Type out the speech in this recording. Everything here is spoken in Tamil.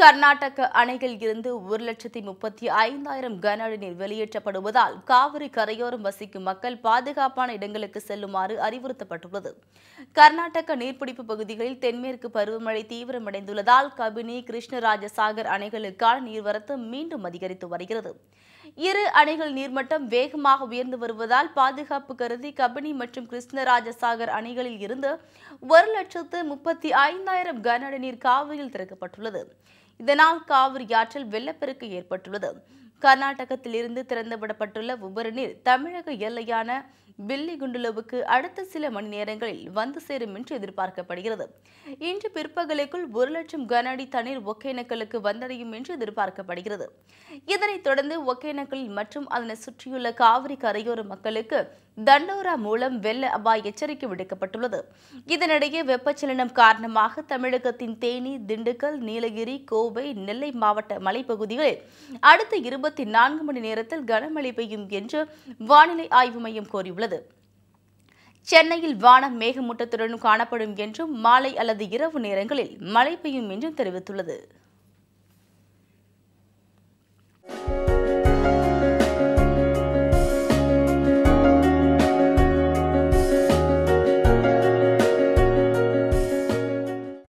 கர்நாடக அணைகள் இருந்து ஒரு லட்சத்தி முப்பத்தி ஐந்தாயிரம் கன அடி நீர் வெளியேற்றப்படுவதால் காவிரி கரையோரம் வசிக்கும் மக்கள் பாதுகாப்பான இடங்களுக்கு செல்லுமாறு அறிவுறுத்தப்பட்டுள்ளது கர்நாடக நீர்பிடிப்பு பகுதிகளில் தென்மேற்கு பருவமழை தீவிரமடைந்துள்ளதால் கபினி கிருஷ்ணராஜசாகர் அணைகளுக்கான நீர்வரத்து மீண்டும் அதிகரித்து வருகிறது இரு அணைகள் நீர்மட்டம் வேகமாக உயர்ந்து வருவதால் பாதுகாப்பு கருதி கபினி மற்றும் கிருஷ்ணராஜசாகர் அணைகளில் இருந்து ஒரு லட்சத்து முப்பத்தி ஐந்தாயிரம் கன அடி நீர் காவிரியில் திறக்கப்பட்டுள்ளது இதனால் காவிரி ஆற்றில் வெள்ளப்பெருக்கு ஏற்பட்டுள்ளது கர்நாடகத்திலிருந்து திறந்துவிடப்பட்டுள்ள உபரி நீர் தமிழக எல்லையான பில்லி குண்டுலவுக்கு அடுத்த சில மணி நேரங்களில் வந்து சேரும் என்று எதிர்பார்க்கப்படுகிறது இன்று பிற்பகலுக்குள் ஒரு லட்சம் கன அடி தண்ணீர் ஒகேனக்கலுக்கு வந்தடையும் என்று எதிர்பார்க்கப்படுகிறது இதனைத் தொடர்ந்து ஒகேனக்கல் மற்றும் அதனை சுற்றியுள்ள காவிரி கரையோர மக்களுக்கு தண்டோரா மூலம் வெள்ள அபாய எச்சரிக்கை விடுக்கப்பட்டுள்ளது இதனிடையே வெப்பச்சலனம் காரணமாக தமிழகத்தின் தேனி திண்டுக்கல் நீலகிரி கோவை நெல்லை மாவட்ட மலைப்பகுதிகளில் அடுத்த இருபத்தி நான்கு மணி நேரத்தில் கனமழை பெய்யும் என்று வானிலை ஆய்வு மையம் கோரியுள்ளது உள்ளது சென்னையில் வானம் மேகமூட்டத்துடன் காணப்படும் என்றும் மாலை அல்லது இரவு நேரங்களில் மழை பெய்யும் என்றும் தெரிவித்துள்ளது